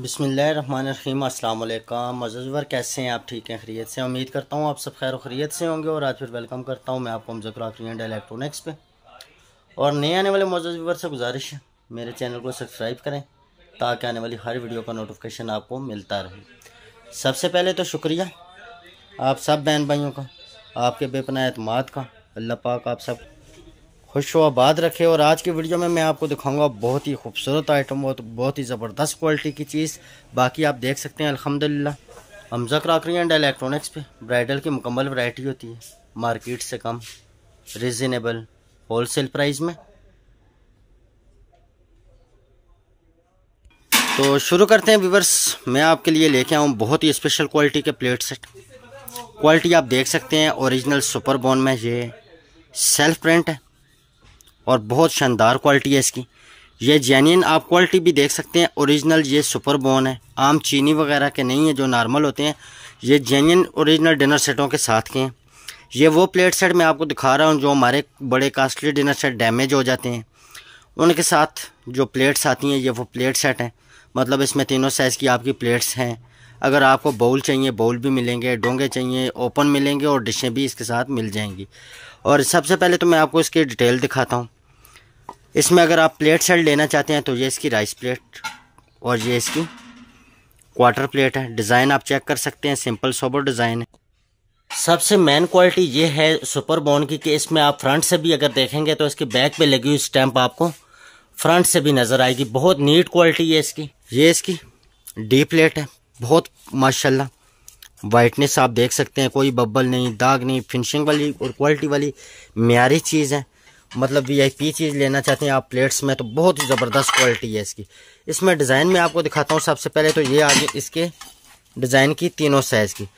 बसमीम अल्लाम अजजवर कैसे हैं आप ठीक हैं खरीत से उम्मीद करता हूँ आप सब खैर खरीत से होंगे और आज फिर वेलकम करता हूँ मैं आपको हमजक्र एंड इलेक्ट्रॉनिक्स पे और नए आने वाले मजजवर से गुजारिश है मेरे चैनल को सब्सक्राइब करें ताकि आने वाली हर वीडियो का नोटिफिकेशन आपको मिलता रहे सबसे पहले तो शुक्रिया आप सब बहन भाइयों का आपके बेपना अतमाद का अल्लाह पाक आप सब खुश आबाद रखे और आज के वीडियो में मैं आपको दिखाऊंगा बहुत ही खूबसूरत आइटम और बहुत ही ज़बरदस्त क्वालिटी की चीज़ बाकी आप देख सकते हैं अल्हम्दुलिल्लाह हमजा क्रॉकरी एंड इलेक्ट्रॉनिक्स पे ब्राइडल की मुकम्मल वैरायटी होती है मार्केट से कम रिजनेबल सेल प्राइस में तो शुरू करते हैं व्यूवर्स मैं आपके लिए लेके आऊँ बहुत ही स्पेशल क्वालिटी के प्लेट सेट क्वालिटी आप देख सकते हैं ओरिजिनल सुपर बॉन में ये सेल्फ प्रिंट है और बहुत शानदार क्वालिटी है इसकी ये जेन्यन आप क्वालिटी भी देख सकते हैं ओरिजिनल ये सुपर बोन है आम चीनी वगैरह के नहीं है जो नॉर्मल होते हैं ये जेन्यन ओरिजिनल डिनर सेटों के साथ के हैं ये वो प्लेट सेट मैं आपको दिखा रहा हूँ जो हमारे बड़े कास्टली डिनर सेट डैमेज हो जाते हैं उनके साथ जो प्लेट्स आती हैं ये वो प्लेट सेट हैं मतलब इसमें तीनों साइज़ की आपकी प्लेट्स हैं अगर आपको बाउल चाहिए बाउल भी मिलेंगे डोंगे चाहिए ओपन मिलेंगे और डिशें भी इसके साथ मिल जाएंगी और सबसे पहले तो मैं आपको इसकी डिटेल दिखाता हूँ इसमें अगर आप प्लेट सेट लेना चाहते हैं तो ये इसकी राइस प्लेट और ये इसकी क्वार्टर प्लेट है डिज़ाइन आप चेक कर सकते हैं सिंपल सोबर डिज़ाइन है सबसे मेन क्वालिटी ये है सुपर बोन की कि इसमें आप फ्रंट से भी अगर देखेंगे तो इसके बैक पे लगी हुई स्टैंप आपको फ्रंट से भी नज़र आएगी बहुत नीट क्वालिटी है इसकी ये इसकी डी प्लेट है बहुत माशाल्लाह वाइटनेस आप देख सकते हैं कोई बबल नहीं दाग नहीं फिनिशिंग वाली और क्वालिटी वाली म्यारी चीज़ है मतलब पी चीज़ लेना चाहते हैं आप प्लेट्स में तो बहुत ही ज़बरदस्त क्वालिटी है इसकी इसमें डिज़ाइन में आपको दिखाता हूँ सबसे पहले तो ये आ गई इसके डिज़ाइन की तीनों साइज़ की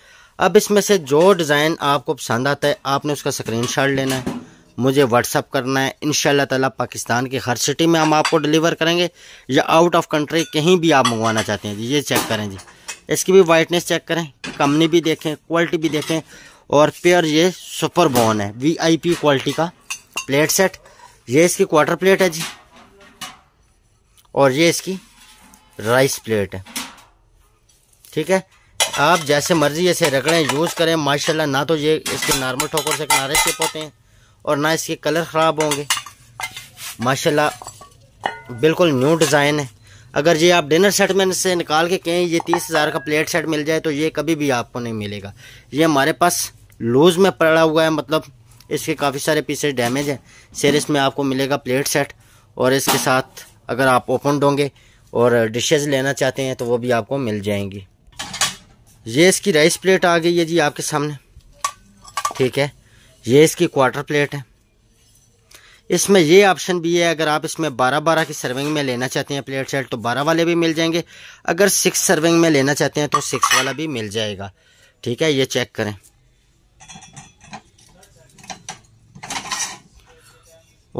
अब इसमें से जो डिज़ाइन आपको पसंद आता है आपने उसका शॉट लेना है मुझे व्हाट्सअप करना है इन ताला पाकिस्तान की हर सिटी में हम आपको डिलीवर करेंगे या आउट ऑफ कंट्री कहीं भी आप मंगवाना चाहते हैं जी ये चेक करें जी इसकी भी वाइटनेस चेक करें कंपनी भी देखें क्वालिटी भी देखें और प्यर ये सुपर बॉन है वीआईपी क्वालिटी का प्लेट सेट ये इसकी क्वार्टर प्लेट है जी और ये इसकी राइस प्लेट है ठीक है आप जैसे मर्जी ऐसे रगड़ें यूज़ करें माशाल्लाह ना तो ये इसके नॉर्मल ठोकर से किनारे चिप होते हैं और ना इसके कलर ख़राब होंगे माशाल्लाह बिल्कुल न्यू डिज़ाइन है अगर ये आप डिनर सेट में से निकाल के कहें ये तीस हज़ार का प्लेट सेट मिल जाए तो ये कभी भी आपको नहीं मिलेगा ये हमारे पास लूज़ में पड़ा हुआ है मतलब इसके काफ़ी सारे पीसेस डैमेज हैं सेल्स में आपको मिलेगा प्लेट सेट और इसके साथ अगर आप ओपन डोंगे और डिशेज़ लेना चाहते हैं तो वो भी आपको मिल जाएंगी ये इसकी राइस प्लेट आ गई है जी आपके सामने ठीक है ये इसकी क्वार्टर प्लेट है इसमें ये ऑप्शन भी है अगर आप इसमें 12 12 की सर्विंग में लेना चाहते हैं प्लेट सेट तो 12 वाले भी मिल जाएंगे अगर सिक्स सर्विंग में लेना चाहते हैं तो सिक्स वाला भी मिल जाएगा ठीक है ये चेक करें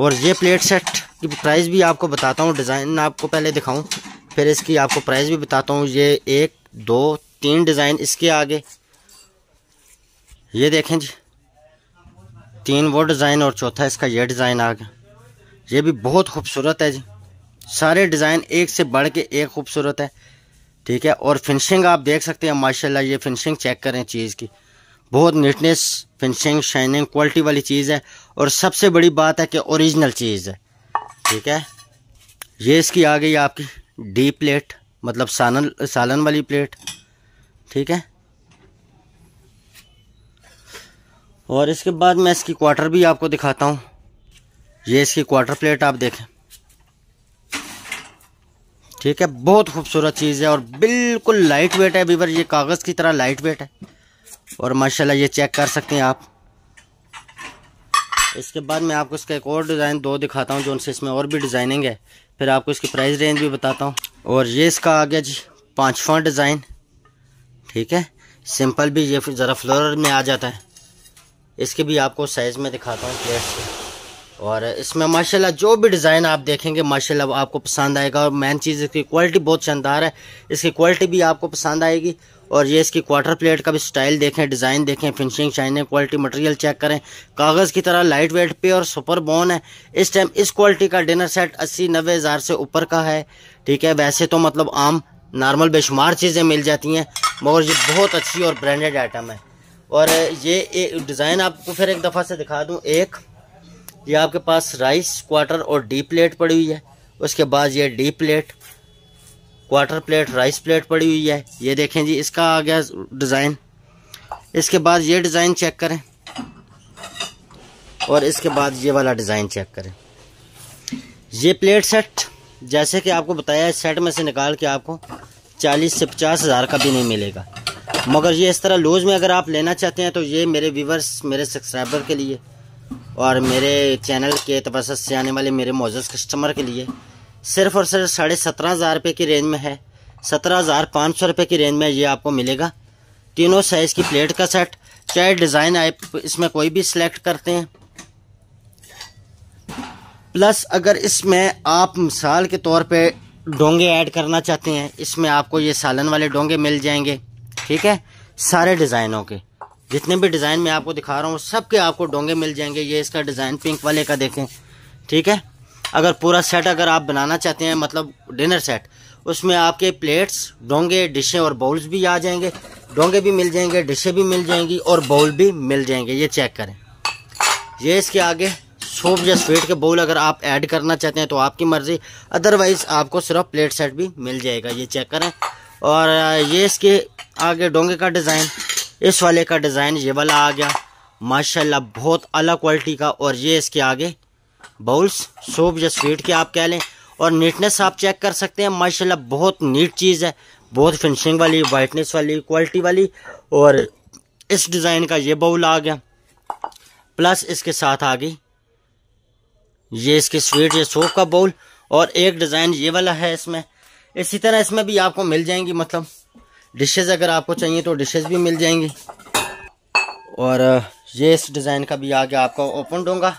और ये प्लेट सेट की प्राइस भी आपको बताता हूँ डिज़ाइन आपको पहले दिखाऊं फिर इसकी आपको प्राइस भी बताता हूँ ये एक दो तीन डिज़ाइन इसके आगे ये देखें जी तीन वो डिज़ाइन और चौथा इसका ये डिज़ाइन आ गया ये भी बहुत खूबसूरत है जी सारे डिज़ाइन एक से बढ़ के एक खूबसूरत है ठीक है और फिनिशिंग आप देख सकते हैं माशाल्लाह ये फिनिशिंग चेक करें चीज़ की बहुत नीटनेस फिनिशिंग शाइनिंग क्वालिटी वाली चीज़ है और सबसे बड़ी बात है कि ओरिजिनल चीज़ है ठीक है ये इसकी आ गई आपकी डी प्लेट मतलब सालन सालन वाली प्लेट ठीक है और इसके बाद मैं इसकी क्वार्टर भी आपको दिखाता हूँ ये इसकी क्वार्टर प्लेट आप देखें ठीक है बहुत खूबसूरत चीज़ है और बिल्कुल लाइट वेट है अभी ये कागज़ की तरह लाइट वेट है और माशाल्लाह ये चेक कर सकते हैं आप इसके बाद मैं आपको इसका एक और डिज़ाइन दो दिखाता हूँ जो उनसे इसमें और भी डिज़ाइनिंग है फिर आपको इसकी प्राइस रेंज भी बताता हूँ और ये इसका आ गया जी पाँचवा डिज़ाइन ठीक है सिंपल भी ये ज़रा फ्लोर में आ जाता है इसके भी आपको साइज़ में दिखाता हूँ प्लेट से और इसमें माशाल्लाह जो भी डिज़ाइन आप देखेंगे माशाल्लाह आपको पसंद आएगा और मेन चीज़ इसकी क्वालिटी बहुत शानदार है इसकी क्वालिटी भी आपको पसंद आएगी और ये इसकी क्वार्टर प्लेट का भी स्टाइल देखें डिज़ाइन देखें finishing shining quality material check करें कागज़ की तरह लाइट वेट पे और सुपर बोन है इस टाइम इस क्वालिटी का डिनर सेट अस्सी नबे हज़ार से ऊपर का है ठीक है वैसे तो मतलब आम नॉर्मल बेशुमार चीज़ें मिल जाती हैं मगर ये बहुत अच्छी और ब्रांडेड आइटम है और ये डिज़ाइन आपको फिर एक दफ़ा से दिखा दूँ एक ये आपके पास राइस क्वार्टर और डी प्लेट पड़ी हुई है उसके बाद ये D plate quarter plate rice plate पड़ी हुई है ये देखें जी इसका आ गया डिज़ाइन इसके बाद ये डिज़ाइन चेक करें और इसके बाद ये वाला डिज़ाइन चेक करें ये प्लेट सेट जैसे कि आपको बताया इस सेट में से निकाल के आपको चालीस से पचास हज़ार का भी नहीं मिलेगा मगर ये इस तरह लूज़ में अगर आप लेना चाहते हैं तो ये मेरे व्यूवर्स मेरे सब्सक्राइबर के लिए और मेरे चैनल के तबसत से आने वाले मेरे मौजूद कस्टमर के लिए सिर्फ और सिर्फ साढ़े सत्रह हज़ार रुपये की रेंज में है सत्रह हज़ार पाँच सौ रुपये की रेंज में ये आपको मिलेगा तीनों साइज़ की प्लेट का सेट चाहे डिज़ाइन आप इसमें कोई भी सिलेक्ट करते हैं प्लस अगर इसमें आप मिसाल के तौर पे डोंगे ऐड करना चाहते हैं इसमें आपको ये सालन वाले डोंगे मिल जाएंगे ठीक है सारे डिज़ाइनों के जितने भी डिज़ाइन मैं आपको दिखा रहा हूँ सब के आपको डोंगे मिल जाएंगे ये इसका डिज़ाइन पिंक वाले का देखें ठीक है अगर पूरा सेट अगर आप बनाना चाहते हैं मतलब डिनर सेट उसमें आपके प्लेट्स डोंगे डिशें और बाउल्स भी आ जाएंगे डोंगे भी मिल जाएंगे डिशें भी मिल जाएंगी और बाउल भी मिल जाएंगे ये चेक करें ये इसके आगे सूप या स्वीट के बाउल अगर आप ऐड करना चाहते हैं तो आपकी मर्ज़ी अदरवाइज़ आपको सिर्फ प्लेट सेट भी मिल जाएगा ये चेक करें और ये इसके आगे डोंगे का डिज़ाइन इस वाले का डिज़ाइन ये वाला आ गया माशाल्लाह बहुत अलग क्वालिटी का और ये इसके आगे बाउल्स सोप या स्वीट के आप कह लें और नीटनेस आप चेक कर सकते हैं माशाल्लाह बहुत नीट चीज़ है बहुत फिनिशिंग वाली वाइटनेस वाली क्वालिटी वाली और इस डिज़ाइन का ये बाउल आ गया प्लस इसके साथ आ गई ये इसके स्वीट या सोप का बाउल और एक डिज़ाइन ये वाला है इसमें इसी तरह इसमें भी आपको मिल जाएंगी मतलब डिशेज़ अगर आपको चाहिए तो डिशेज़ भी मिल जाएंगी और ये इस डिज़ाइन का भी आगे आपको ओपन दूंगा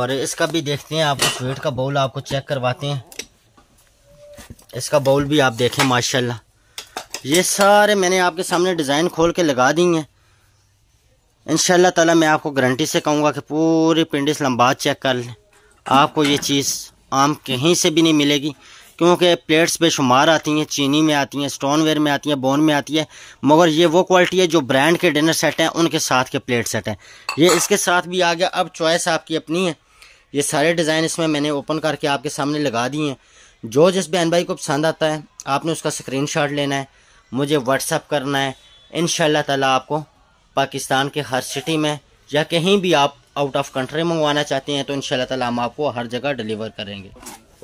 और इसका भी देखते हैं आपको स्वीट का बाउल आपको चेक करवाते हैं इसका बाउल भी आप देखें माशाल्लाह ये सारे मैंने आपके सामने डिज़ाइन खोल के लगा दी हैं इन ताला मैं आपको गारंटी से कहूँगा कि पूरी पिंडी इस्लाम चेक कर लें आपको ये चीज़ आम कहीं से भी नहीं मिलेगी क्योंकि प्लेट्स बेशुमार आती हैं चीनी में आती हैं स्टोनवेयर में आती हैं बोन में आती है मगर ये वो क्वालिटी है जो ब्रांड के डिनर सेट हैं उनके साथ के प्लेट सेट हैं ये इसके साथ भी आ गया अब चॉइस आपकी अपनी है ये सारे डिज़ाइन इसमें मैंने ओपन करके आपके सामने लगा दिए हैं जो जिस बहन भाई को पसंद आता है आपने उसका स्क्रीन लेना है मुझे व्हाट्सअप करना है इन ताला आपको पाकिस्तान के हर सिटी में या कहीं भी आप आउट ऑफ कंट्री मंगवाना चाहते हैं तो इन शाला हम आपको हर जगह डिलीवर करेंगे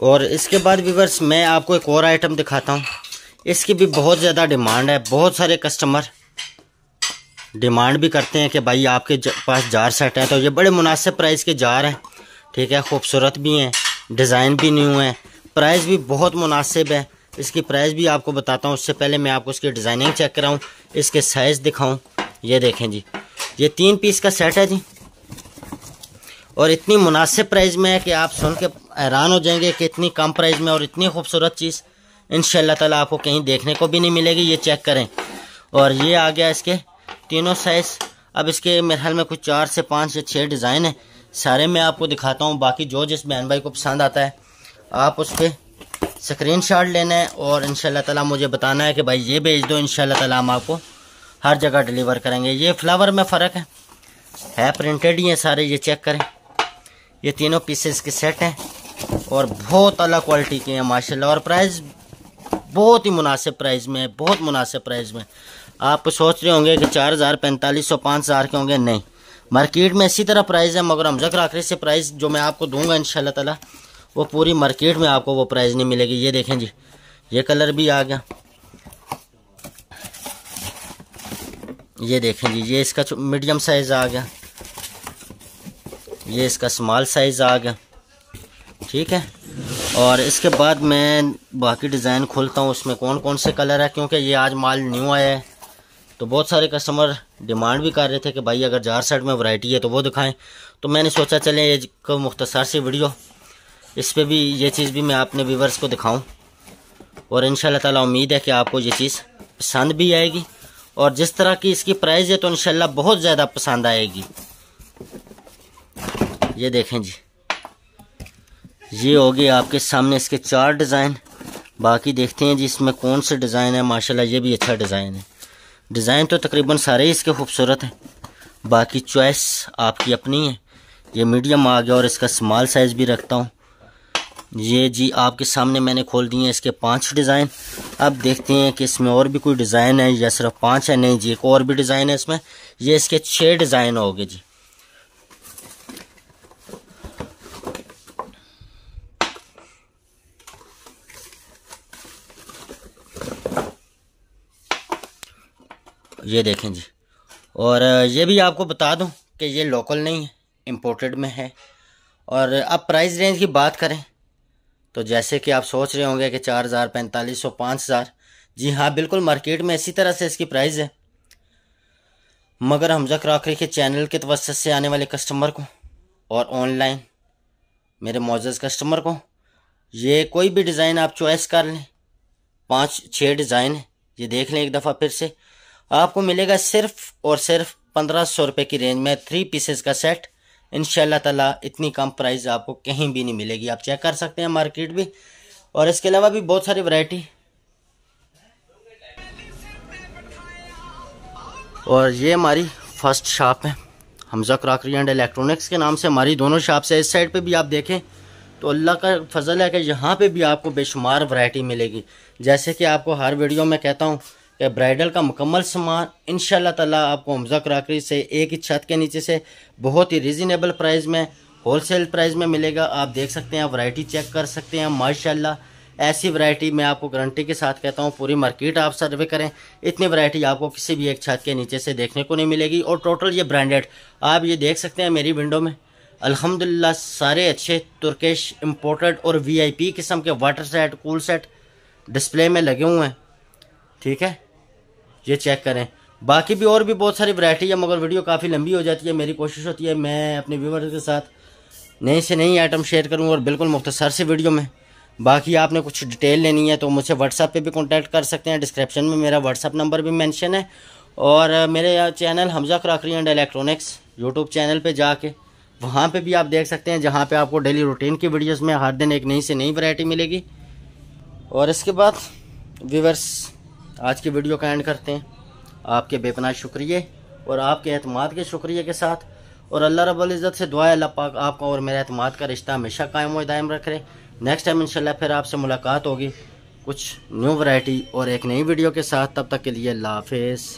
और इसके बाद वीवर्स मैं आपको एक और आइटम दिखाता हूँ इसकी भी बहुत ज़्यादा डिमांड है बहुत सारे कस्टमर डिमांड भी करते हैं कि भाई आपके पास जार सेट हैं तो ये बड़े मुनासिब प्राइस के जार हैं ठीक है खूबसूरत भी हैं डिज़ाइन भी न्यू है प्राइस भी बहुत मुनासिब है इसकी प्राइस भी आपको बताता हूँ उससे पहले मैं आपको इसकी डिज़ाइनिंग चेक कराऊँ इसके साइज़ दिखाऊँ ये देखें जी ये तीन पीस का सेट है जी और इतनी मुनासिब प्राइस में है कि आप सुन के हैरान हो जाएंगे कि इतनी कम प्राइस में और इतनी खूबसूरत चीज़ इन ताला आपको कहीं देखने को भी नहीं मिलेगी ये चेक करें और ये आ गया इसके तीनों साइज़ अब इसके मेरे ख्याल में कुछ चार से पाँच या छः डिज़ाइन हैं सारे मैं आपको दिखाता हूँ बाकी जो जिस बहन भाई को पसंद आता है आप उस पर स्क्रीन शॉट लेना है और इन ताला मुझे बताना है कि भाई ये भेज दो इन ताला हम आपको हर जगह डिलीवर करेंगे ये फ्लावर में फ़र्क है है प्रिंटेड ही हैं सारे ये चेक करें ये तीनों पीसेस के सेट हैं और बहुत अलग क्वालिटी के हैं माशाल्लाह और प्राइस बहुत ही मुनासिब प्राइस में है बहुत मुनासिब प्राइस में आप सोच रहे होंगे कि चार हज़ार पैंतालीस सौ पाँच हज़ार के होंगे नहीं मार्केट में इसी तरह प्राइस है मगर जक्र आखिरी से प्राइस जो मैं आपको दूंगा इन ताला वो पूरी मार्केट में आपको वो प्राइस नहीं मिलेगी ये देखें जी ये कलर भी आ गया ये देखें जी ये इसका मीडियम साइज़ आ गया ये इसका स्मॉल साइज़ आ गया ठीक है और इसके बाद मैं बाकी डिज़ाइन खोलता हूँ उसमें कौन कौन से कलर है क्योंकि ये आज माल न्यू आया है तो बहुत सारे कस्टमर डिमांड भी कर रहे थे कि भाई अगर जार सेट में वैरायटी है तो वो दिखाएं तो मैंने सोचा चलें ये को मुख्तसर सी वीडियो इस पर भी ये चीज़ भी मैं अपने व्यूवर्स को दिखाऊं और इन ताला उम्मीद है कि आपको ये चीज़ पसंद भी आएगी और जिस तरह की इसकी प्राइस है तो इन बहुत ज़्यादा पसंद आएगी ये देखें जी ये हो गए आपके सामने इसके चार डिज़ाइन बाकी देखते हैं जी इसमें कौन से डिज़ाइन है माशाल्लाह ये भी अच्छा डिज़ाइन है डिज़ाइन तो तकरीबन सारे ही इसके खूबसूरत हैं बाकी चॉइस आपकी अपनी है ये मीडियम आ गया और इसका स्मॉल साइज़ भी रखता हूँ ये जी आपके सामने मैंने खोल दिए हैं इसके पांच डिज़ाइन अब देखते हैं कि इसमें और भी कोई डिज़ाइन है या सिर्फ पांच है नहीं जी एक और भी डिज़ाइन है इसमें ये इसके छः डिज़ाइन हो गए जी ये देखें जी और ये भी आपको बता दूं कि ये लोकल नहीं है इम्पोर्टेड में है और अब प्राइस रेंज की बात करें तो जैसे कि आप सोच रहे होंगे कि चार हज़ार पैंतालीस सौ पाँच हज़ार जी हाँ बिल्कुल मार्केट में इसी तरह से इसकी प्राइस है मगर हमजा क्राकरी के चैनल के तवसत से आने वाले कस्टमर को और ऑनलाइन मेरे मोजज़ कस्टमर को ये कोई भी डिज़ाइन आप चॉइस कर लें पाँच छः डिज़ाइन है ये देख लें एक दफ़ा फिर से आपको मिलेगा सिर्फ और सिर्फ पंद्रह सौ रुपये की रेंज में थ्री पीसेस का सेट इन ताला इतनी कम प्राइस आपको कहीं भी नहीं मिलेगी आप चेक कर सकते हैं मार्केट भी और इसके अलावा भी बहुत सारी वैरायटी और ये हमारी फर्स्ट शॉप है हमजा क्रॉकरी एंड इलेक्ट्रॉनिक्स के नाम से हमारी दोनों शॉप से इस साइड पे भी आप देखें तो अल्लाह का फजल है कि यहाँ पे भी आपको बेशुमार वैरायटी मिलेगी जैसे कि आपको हर वीडियो में कहता हूँ या ब्राइडल का मुकम्मल सामान इन ताला आपको हमजा क्राकरी से एक ही छत के नीचे से बहुत ही रिजनेबल प्राइस में होलसेल प्राइस में मिलेगा आप देख सकते हैं वैरायटी चेक कर सकते हैं माशाल्लाह ऐसी वैरायटी मैं आपको गारंटी के साथ कहता हूँ पूरी मार्केट आप सर्वे करें इतनी वैरायटी आपको किसी भी एक छत के नीचे से देखने को नहीं मिलेगी और टोटल ये ब्रांडेड आप ये देख सकते हैं मेरी विंडो में अलहमदिल्ला सारे अच्छे तुर्केश इम्पोर्टेड और पी किस्म के water set cool set display में लगे हुए हैं ठीक है ये चेक करें बाकी भी और भी बहुत सारी वैरायटी है मगर वीडियो काफ़ी लंबी हो जाती है मेरी कोशिश होती है मैं अपने व्यूवर के साथ नई से नई आइटम शेयर करूँ और बिल्कुल मुख्तसर से वीडियो में बाकी आपने कुछ डिटेल लेनी है तो मुझे व्हाट्सअप पे भी कांटेक्ट कर सकते हैं डिस्क्रिप्शन में मेरा व्हाट्सअप नंबर भी मेंशन है और मेरे channel Hamza crockery and electronics YouTube channel पे जाके वहाँ पे भी आप देख सकते हैं जहाँ पे आपको डेली रूटीन की वीडियोस में हर दिन एक नई से नई वैरायटी मिलेगी और इसके बाद व्यूवर्स आज की वीडियो का एंड करते हैं आपके बेपनाह शुक्रिया और आपके अहतमाद के शुक्रिया के साथ और अल्लाह रब्बुल इज़्ज़त से दुआ अल्लाह पाक आपका और मेरे अहतमाद का रिश्ता हमेशा कायम और दायम रख रहे नेक्स्ट टाइम इंशाल्लाह फिर आपसे मुलाकात होगी कुछ न्यू वैरायटी और एक नई वीडियो के साथ तब तक के लिए अल्लाह हाफिज़